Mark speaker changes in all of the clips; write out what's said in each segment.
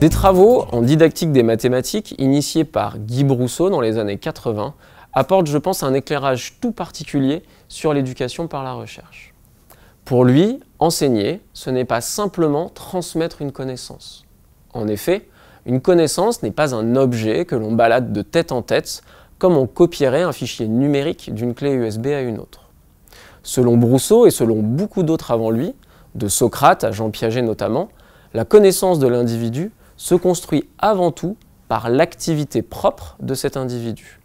Speaker 1: Des travaux en didactique des mathématiques initiés par Guy Brousseau dans les années 80 apportent, je pense, un éclairage tout particulier sur l'éducation par la recherche. Pour lui, enseigner, ce n'est pas simplement transmettre une connaissance. En effet, une connaissance n'est pas un objet que l'on balade de tête en tête, comme on copierait un fichier numérique d'une clé USB à une autre. Selon Brousseau et selon beaucoup d'autres avant lui, de Socrate à Jean Piaget notamment, la connaissance de l'individu se construit avant tout par l'activité propre de cet individu,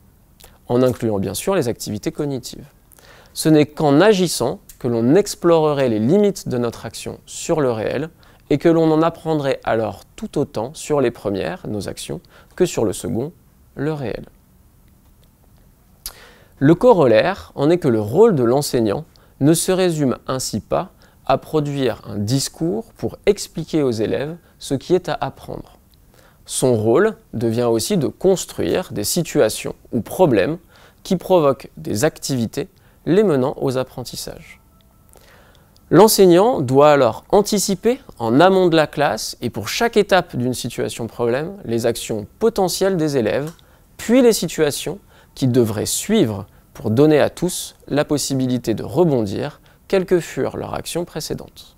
Speaker 1: en incluant bien sûr les activités cognitives. Ce n'est qu'en agissant que l'on explorerait les limites de notre action sur le réel et que l'on en apprendrait alors tout autant sur les premières, nos actions, que sur le second, le réel. Le corollaire en est que le rôle de l'enseignant ne se résume ainsi pas à produire un discours pour expliquer aux élèves ce qui est à apprendre. Son rôle devient aussi de construire des situations ou problèmes qui provoquent des activités les menant aux apprentissages. L'enseignant doit alors anticiper en amont de la classe et pour chaque étape d'une situation problème les actions potentielles des élèves, puis les situations qui devraient suivre pour donner à tous la possibilité de rebondir quelles que furent leurs actions précédentes.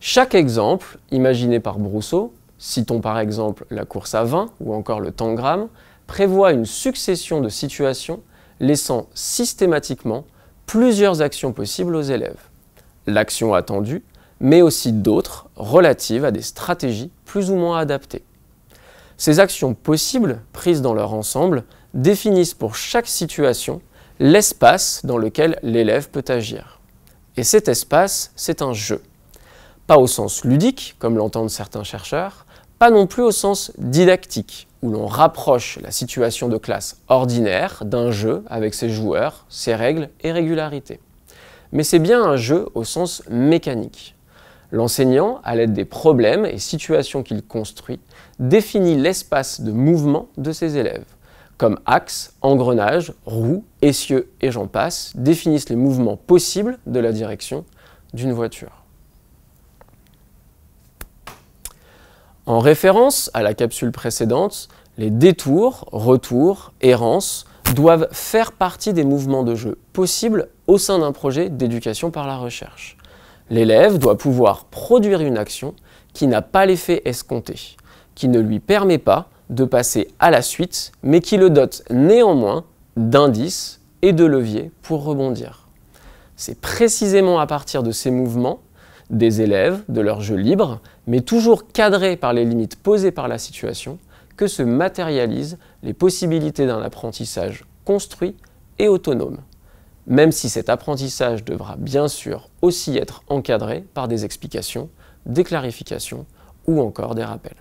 Speaker 1: Chaque exemple, imaginé par Brousseau, citons par exemple la course à 20 ou encore le tangramme, prévoit une succession de situations laissant systématiquement plusieurs actions possibles aux élèves. L'action attendue, mais aussi d'autres relatives à des stratégies plus ou moins adaptées. Ces actions possibles, prises dans leur ensemble, définissent pour chaque situation l'espace dans lequel l'élève peut agir. Et cet espace, c'est un jeu. Pas au sens ludique, comme l'entendent certains chercheurs, pas non plus au sens didactique, où l'on rapproche la situation de classe ordinaire d'un jeu avec ses joueurs, ses règles et régularités. Mais c'est bien un jeu au sens mécanique. L'enseignant, à l'aide des problèmes et situations qu'il construit, définit l'espace de mouvement de ses élèves, comme axe, engrenage, roue, essieu et j'en passe, définissent les mouvements possibles de la direction d'une voiture. En référence à la capsule précédente, les détours, retours, errances doivent faire partie des mouvements de jeu possibles au sein d'un projet d'éducation par la recherche. L'élève doit pouvoir produire une action qui n'a pas l'effet escompté, qui ne lui permet pas de passer à la suite, mais qui le dote néanmoins d'indices et de leviers pour rebondir. C'est précisément à partir de ces mouvements des élèves, de leur jeu libre, mais toujours cadrés par les limites posées par la situation, que se matérialisent les possibilités d'un apprentissage construit et autonome, même si cet apprentissage devra bien sûr aussi être encadré par des explications, des clarifications ou encore des rappels.